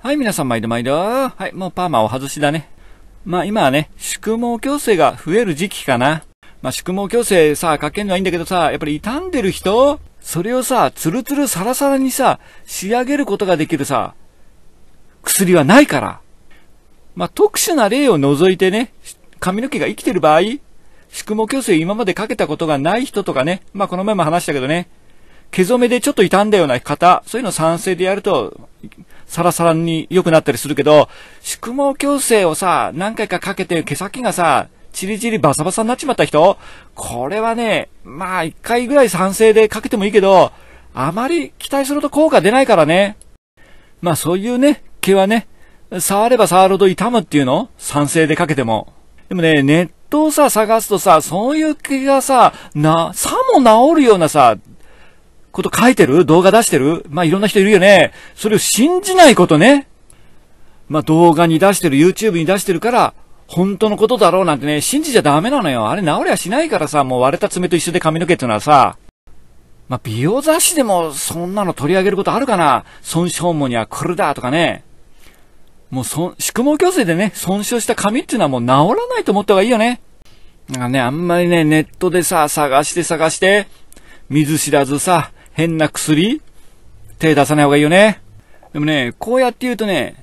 はい、皆さん毎度毎度。はい、もうパーマを外しだね。まあ今はね、宿毛矯正が増える時期かな。まあ宿毛矯正さ、かけんのはいいんだけどさ、やっぱり傷んでる人それをさ、ツルツルサラサラにさ、仕上げることができるさ、薬はないから。まあ特殊な例を除いてね、髪の毛が生きてる場合、宿毛矯正今までかけたことがない人とかね、まあこの前も話したけどね、毛染めでちょっと傷んだような方、そういうの賛成でやると、サラサラに良くなったりするけど、宿毛矯正をさ、何回かかけて毛先がさ、チリチリバサバサになっちまった人これはね、まあ一回ぐらい賛成でかけてもいいけど、あまり期待すると効果出ないからね。まあそういうね、毛はね、触れば触るほど痛むっていうの賛成でかけても。でもね、ネットをさ、探すとさ、そういう毛がさ、な、さも治るようなさ、こと書いてる動画出してるまあ、いろんな人いるよね。それを信じないことね。まあ、動画に出してる、YouTube に出してるから、本当のことだろうなんてね、信じちゃダメなのよ。あれ治りゃしないからさ、もう割れた爪と一緒で髪の毛ってのはさ、まあ、美容雑誌でもそんなの取り上げることあるかな損傷もにはこれだとかね。もうそ、宿毛矯正でね、損傷した髪っていうのはもう治らないと思った方がいいよね。なんかね、あんまりね、ネットでさ、探して探して、見ず知らずさ、変な薬手出さない方がいいよね。でもね、こうやって言うとね、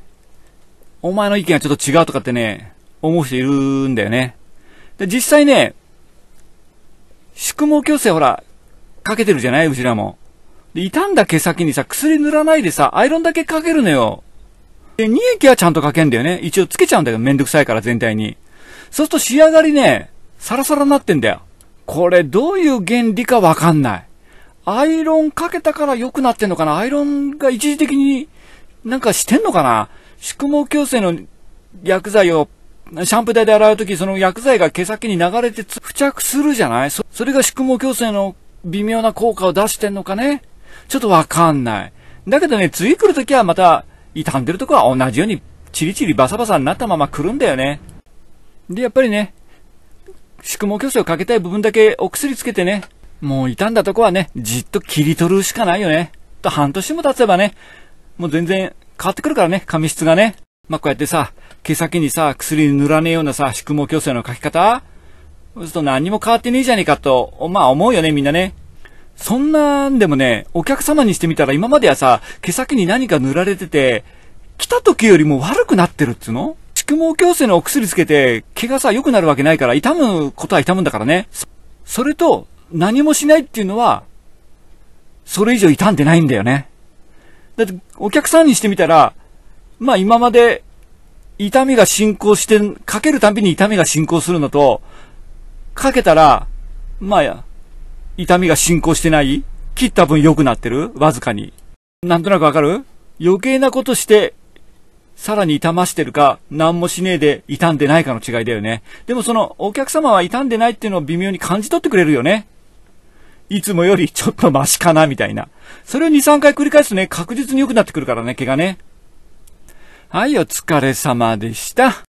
お前の意見がちょっと違うとかってね、思う人いるんだよね。で、実際ね、宿毛矯正ほら、かけてるじゃないうちらも。で、傷んだ毛先にさ、薬塗らないでさ、アイロンだけかけるのよ。で、乳液はちゃんとかけんだよね。一応つけちゃうんだけど、めんどくさいから全体に。そうすると仕上がりね、サラサラになってんだよ。これどういう原理かわかんない。アイロンかけたから良くなってんのかなアイロンが一時的になんかしてんのかな宿毛矯正の薬剤をシャンプー台で洗うとき、その薬剤が毛先に流れて付着するじゃないそれが宿毛矯正の微妙な効果を出してんのかねちょっとわかんない。だけどね、次来るときはまた、傷んでるとこは同じように、チリチリバサバサになったまま来るんだよね。で、やっぱりね、宿毛矯正をかけたい部分だけお薬つけてね、もう傷んだとこはね、じっと切り取るしかないよね。と半年も経つばね、もう全然変わってくるからね、髪質がね。まあ、こうやってさ、毛先にさ、薬塗らねえようなさ、宿毛矯正の書き方そうすると何も変わってねえじゃねえかと、まあ思うよね、みんなね。そんなんでもね、お客様にしてみたら今まではさ、毛先に何か塗られてて、来た時よりも悪くなってるっつうの宿毛矯正のお薬つけて、毛がさ、良くなるわけないから、痛むことは痛むんだからね。それと、何もしないっていうのは、それ以上傷んでないんだよね。だって、お客さんにしてみたら、まあ今まで、痛みが進行して、かけるたびに痛みが進行するのと、かけたら、まあ、痛みが進行してない切った分良くなってるわずかに。なんとなくわかる余計なことして、さらに痛ましてるか、何もしねえで傷んでないかの違いだよね。でもその、お客様は傷んでないっていうのを微妙に感じ取ってくれるよね。いつもよりちょっとマシかな、みたいな。それを2、3回繰り返すとね、確実に良くなってくるからね、怪我ね。はい、お疲れ様でした。